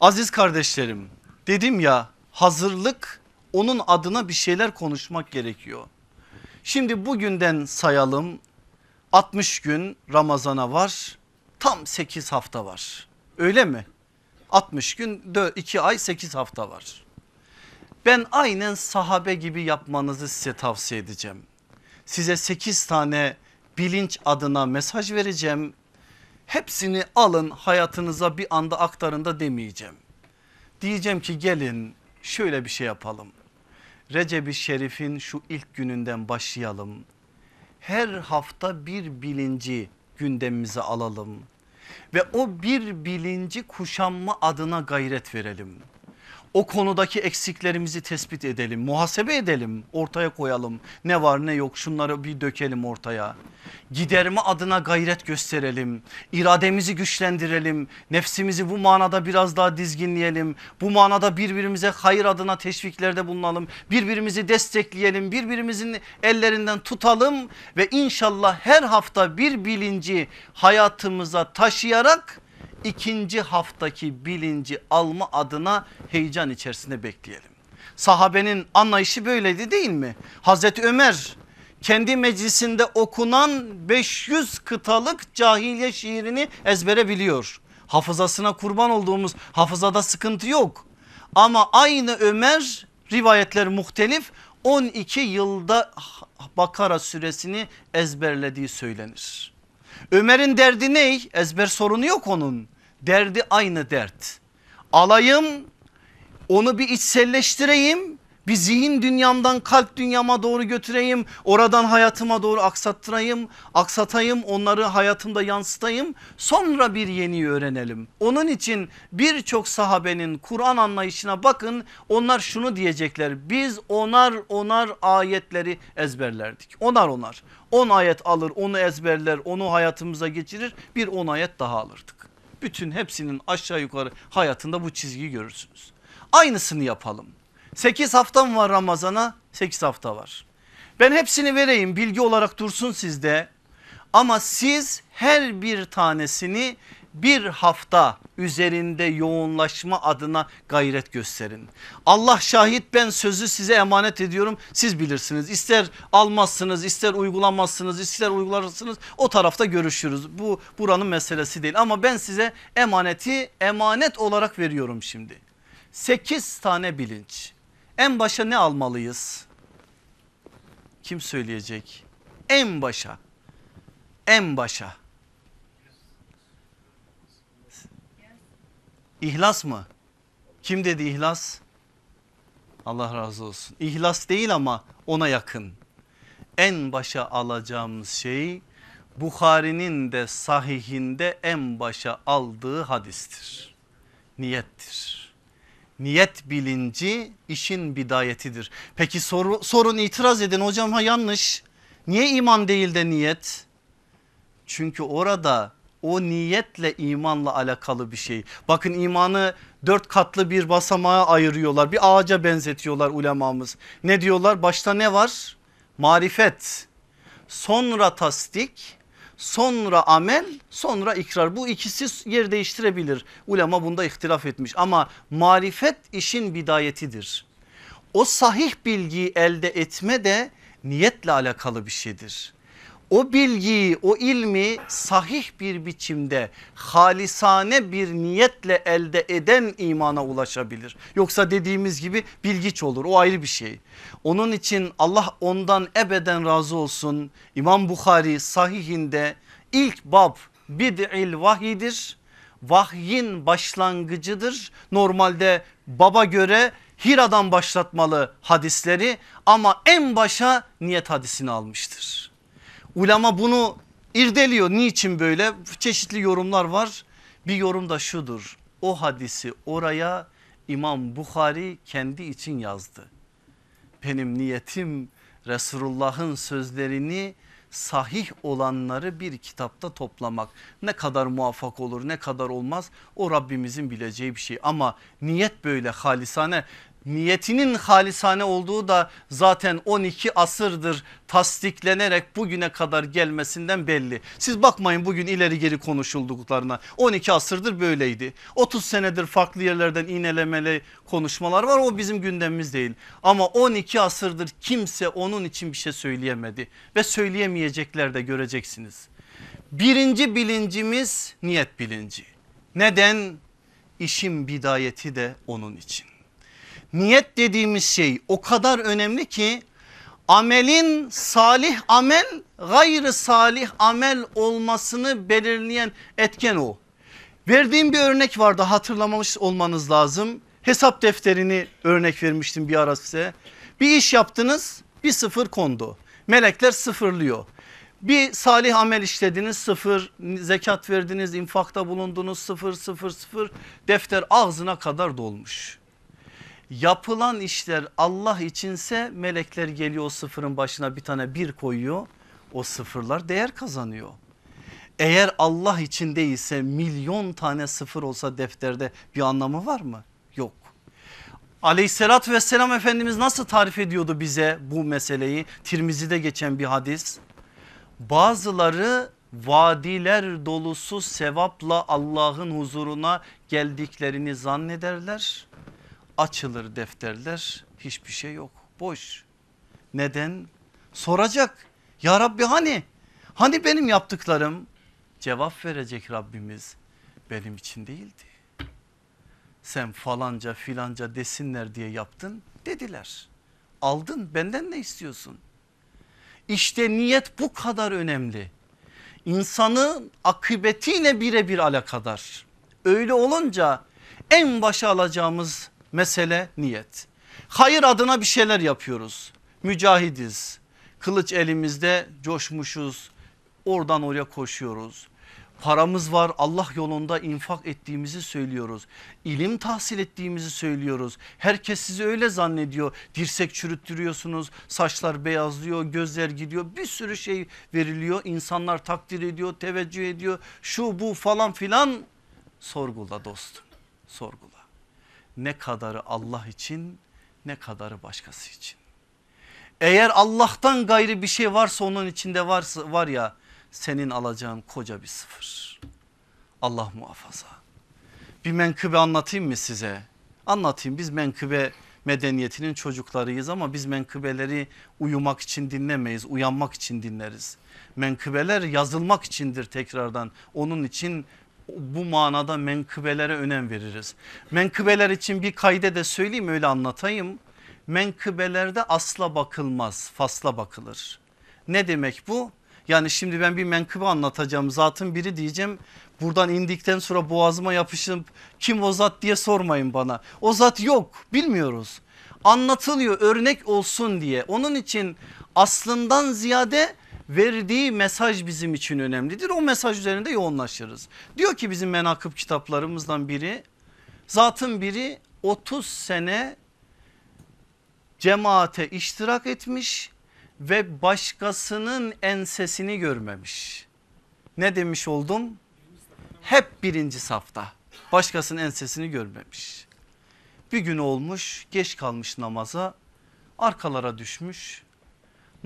Aziz kardeşlerim dedim ya hazırlık onun adına bir şeyler konuşmak gerekiyor. Şimdi bugünden sayalım 60 gün Ramazan'a var tam 8 hafta var öyle mi? 60 gün 2 ay 8 hafta var. Ben aynen sahabe gibi yapmanızı size tavsiye edeceğim. Size 8 tane bilinç adına mesaj vereceğim hepsini alın hayatınıza bir anda aktarın da demeyeceğim. Diyeceğim ki gelin şöyle bir şey yapalım. Recep-i Şerif'in şu ilk gününden başlayalım. Her hafta bir bilinci gündemimize alalım ve o bir bilinci kuşanma adına gayret verelim o konudaki eksiklerimizi tespit edelim, muhasebe edelim, ortaya koyalım. Ne var ne yok şunları bir dökelim ortaya. Giderme adına gayret gösterelim, irademizi güçlendirelim, nefsimizi bu manada biraz daha dizginleyelim. Bu manada birbirimize hayır adına teşviklerde bulunalım, birbirimizi destekleyelim, birbirimizin ellerinden tutalım ve inşallah her hafta bir bilinci hayatımıza taşıyarak ikinci haftaki bilinci alma adına heyecan içerisinde bekleyelim. Sahabenin anlayışı böyleydi değil mi? Hazreti Ömer kendi meclisinde okunan 500 kıtalık cahiliye şiirini ezbere biliyor. Hafızasına kurban olduğumuz hafızada sıkıntı yok. Ama aynı Ömer rivayetler muhtelif 12 yılda Bakara suresini ezberlediği söylenir. Ömer'in derdi ne? Ezber sorunu yok onun. Derdi aynı dert. Alayım onu bir içselleştireyim bir zihin dünyamdan kalp dünyama doğru götüreyim oradan hayatıma doğru aksattırayım aksatayım onları hayatımda yansıtayım sonra bir yeniyi öğrenelim. Onun için birçok sahabenin Kur'an anlayışına bakın onlar şunu diyecekler biz onar onar ayetleri ezberlerdik onar onar 10 on ayet alır onu ezberler onu hayatımıza geçirir bir 10 ayet daha alırdık. Bütün hepsinin aşağı yukarı hayatında bu çizgiyi görürsünüz. Aynısını yapalım. 8 haftam var Ramazan'a 8 hafta var. Ben hepsini vereyim bilgi olarak dursun sizde ama siz her bir tanesini bir hafta üzerinde yoğunlaşma adına gayret gösterin. Allah şahit ben sözü size emanet ediyorum siz bilirsiniz. İster almazsınız ister uygulamazsınız ister uygularsınız o tarafta görüşürüz. Bu buranın meselesi değil ama ben size emaneti emanet olarak veriyorum şimdi. 8 tane bilinç en başa ne almalıyız? Kim söyleyecek? En başa. En başa. İhlas mı? Kim dedi ihlas? Allah razı olsun. İhlas değil ama ona yakın. En başa alacağımız şey Bukhari'nin de sahihinde en başa aldığı hadistir. Niyettir. Niyet bilinci işin bidayetidir. Peki soru, sorun itiraz edin hocam ha yanlış. Niye iman değil de niyet? Çünkü orada o niyetle imanla alakalı bir şey. Bakın imanı dört katlı bir basamağa ayırıyorlar. Bir ağaca benzetiyorlar ulemamız. Ne diyorlar? Başta ne var? Marifet. Sonra tasdik, sonra amel sonra ikrar bu ikisi yer değiştirebilir. Ulema bunda ihtilaf etmiş ama marifet işin bidayetidir. O sahih bilgiyi elde etme de niyetle alakalı bir şeydir o bilgiyi o ilmi sahih bir biçimde halisane bir niyetle elde eden imana ulaşabilir. Yoksa dediğimiz gibi bilgiç olur o ayrı bir şey. Onun için Allah ondan ebeden razı olsun. İmam Bukhari sahihinde ilk bab bid'il vahidir. Vahyin başlangıcıdır. Normalde baba göre Hira'dan başlatmalı hadisleri ama en başa niyet hadisini almıştır. Ulema bunu irdeliyor. Niçin böyle? Çeşitli yorumlar var. Bir yorum da şudur. O hadisi oraya İmam Bukhari kendi için yazdı. Benim niyetim Resulullah'ın sözlerini sahih olanları bir kitapta toplamak. Ne kadar muvaffak olur ne kadar olmaz o Rabbimizin bileceği bir şey. Ama niyet böyle halisane niyetinin halisane olduğu da zaten 12 asırdır tasdiklenerek bugüne kadar gelmesinden belli. Siz bakmayın bugün ileri geri konuşulduklarına 12 asırdır böyleydi. 30 senedir farklı yerlerden iğnelemeli konuşmalar var o bizim gündemimiz değil. Ama 12 asırdır kimse onun için bir şey söyleyemedi ve söyleyemeyecekler de göreceksiniz. Birinci bilincimiz niyet bilinci. Neden? İşin bidayeti de onun için. Niyet dediğimiz şey o kadar önemli ki amelin salih amel gayrı salih amel olmasını belirleyen etken o. Verdiğim bir örnek vardı hatırlamamış olmanız lazım. Hesap defterini örnek vermiştim bir ara size. Bir iş yaptınız bir sıfır kondu. Melekler sıfırlıyor. Bir salih amel işlediniz sıfır zekat verdiniz infakta bulundunuz sıfır sıfır sıfır defter ağzına kadar dolmuş yapılan işler Allah içinse melekler geliyor o sıfırın başına bir tane bir koyuyor. O sıfırlar değer kazanıyor. Eğer Allah içindeyse milyon tane sıfır olsa defterde bir anlamı var mı? Yok. Aleyhissalatü vesselam Efendimiz nasıl tarif ediyordu bize bu meseleyi? Tirmizi'de geçen bir hadis. Bazıları vadiler dolusu sevapla Allah'ın huzuruna geldiklerini zannederler. Açılır defterler hiçbir şey yok boş. Neden? Soracak ya Rabbi hani hani benim yaptıklarım cevap verecek Rabbimiz benim için değildi. Sen falanca filanca desinler diye yaptın dediler. Aldın benden ne istiyorsun? İşte niyet bu kadar önemli. İnsanın akıbetiyle birebir alakadar. Öyle olunca en başa alacağımız Mesele niyet. Hayır adına bir şeyler yapıyoruz. Mücahidiz. Kılıç elimizde coşmuşuz. Oradan oraya koşuyoruz. Paramız var Allah yolunda infak ettiğimizi söylüyoruz. İlim tahsil ettiğimizi söylüyoruz. Herkes sizi öyle zannediyor. Dirsek çürüttürüyorsunuz. Saçlar beyazlıyor, gözler gidiyor. Bir sürü şey veriliyor. İnsanlar takdir ediyor, teveccüh ediyor. Şu bu falan filan sorgula dostum. Sorgula. Ne kadarı Allah için ne kadarı başkası için. Eğer Allah'tan gayri bir şey varsa onun içinde varsa, var ya senin alacağın koca bir sıfır. Allah muhafaza. Bir menkıbe anlatayım mı size? Anlatayım biz menkıbe medeniyetinin çocuklarıyız ama biz menkıbeleri uyumak için dinlemeyiz uyanmak için dinleriz. Menkıbeler yazılmak içindir tekrardan onun için bu manada menkıbelere önem veririz. Menkıbeler için bir kayde de söyleyeyim öyle anlatayım. Menkıbelerde asla bakılmaz fasla bakılır. Ne demek bu? Yani şimdi ben bir menkıbe anlatacağım zatın biri diyeceğim. Buradan indikten sonra boğazıma yapışıp kim o zat diye sormayın bana. O zat yok bilmiyoruz. Anlatılıyor örnek olsun diye. Onun için aslından ziyade verdiği mesaj bizim için önemlidir. O mesaj üzerinde yoğunlaşırız. Diyor ki bizim menakıp kitaplarımızdan biri zatın biri 30 sene cemaate iştirak etmiş ve başkasının ensesini görmemiş. Ne demiş oldum? Hep birinci safta başkasının ensesini görmemiş. Bir gün olmuş geç kalmış namaza arkalara düşmüş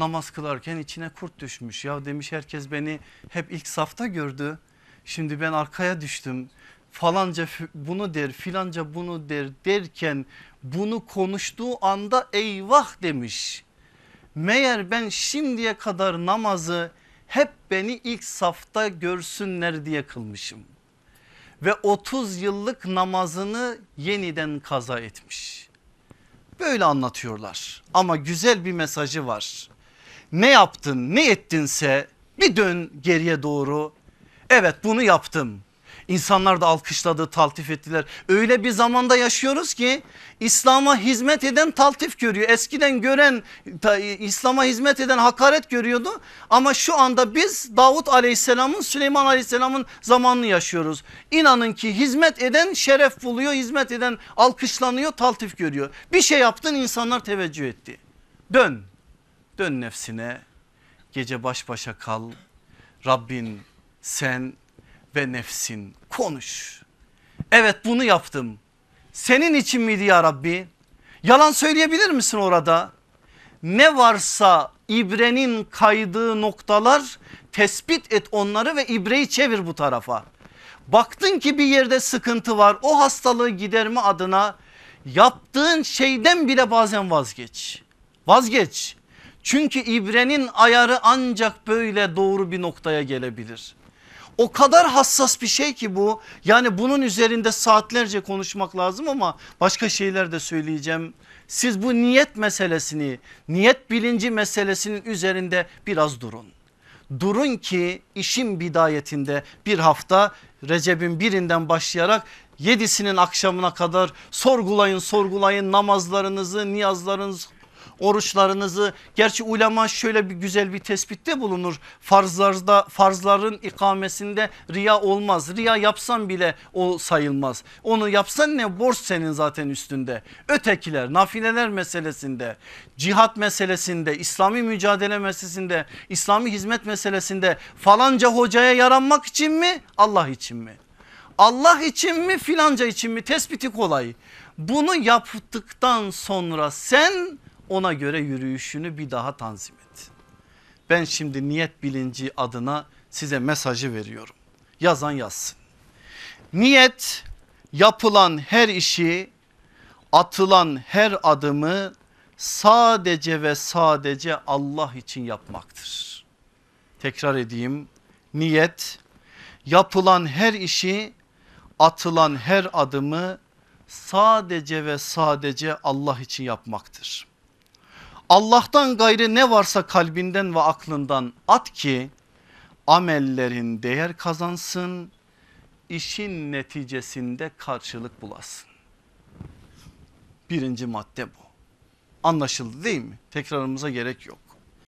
namaz kılarken içine kurt düşmüş. Ya demiş herkes beni hep ilk safta gördü. Şimdi ben arkaya düştüm. Falanca bunu der filanca bunu der derken bunu konuştuğu anda eyvah demiş. Meğer ben şimdiye kadar namazı hep beni ilk safta görsünler diye kılmışım. Ve 30 yıllık namazını yeniden kaza etmiş. Böyle anlatıyorlar ama güzel bir mesajı var ne yaptın ne ettinse bir dön geriye doğru. Evet bunu yaptım. İnsanlar da alkışladı taltif ettiler. Öyle bir zamanda yaşıyoruz ki İslam'a hizmet eden taltif görüyor. Eskiden gören İslam'a hizmet eden hakaret görüyordu. Ama şu anda biz Davut aleyhisselamın Süleyman aleyhisselamın zamanını yaşıyoruz. İnanın ki hizmet eden şeref buluyor. Hizmet eden alkışlanıyor taltif görüyor. Bir şey yaptın insanlar teveccüh etti. Dön Dön nefsine gece baş başa kal. Rabbin sen ve nefsin konuş. Evet bunu yaptım. Senin için miydi ya Rabbi? Yalan söyleyebilir misin orada? Ne varsa ibrenin kaydığı noktalar tespit et onları ve ibreyi çevir bu tarafa. Baktın ki bir yerde sıkıntı var o hastalığı giderme adına yaptığın şeyden bile bazen vazgeç. Vazgeç çünkü ibrenin ayarı ancak böyle doğru bir noktaya gelebilir. O kadar hassas bir şey ki bu yani bunun üzerinde saatlerce konuşmak lazım ama başka şeyler de söyleyeceğim. Siz bu niyet meselesini niyet bilinci meselesinin üzerinde biraz durun. Durun ki işin bidayetinde bir hafta Recep'in birinden başlayarak yedisinin akşamına kadar sorgulayın sorgulayın namazlarınızı niyazlarınızı oruçlarınızı gerçi ulema şöyle bir güzel bir tespitte bulunur farzlarda farzların ikamesinde riya olmaz riya yapsan bile o sayılmaz onu yapsan ne borç senin zaten üstünde ötekiler nafileler meselesinde cihat meselesinde İslami mücadele meselesinde İslami hizmet meselesinde falanca hocaya yaranmak için mi Allah için mi? Allah için mi filanca için mi tespiti kolay. Bunu yaptıktan sonra sen ona göre yürüyüşünü bir daha tanzim et. Ben şimdi niyet bilinci adına size mesajı veriyorum. Yazan yazsın. Niyet yapılan her işi atılan her adımı sadece ve sadece Allah için yapmaktır. Tekrar edeyim niyet yapılan her işi atılan her adımı sadece ve sadece Allah için yapmaktır. Allah'tan gayrı ne varsa kalbinden ve aklından at ki amellerin değer kazansın işin neticesinde karşılık bulasın. Birinci madde bu anlaşıldı değil mi? Tekrarımıza gerek yok.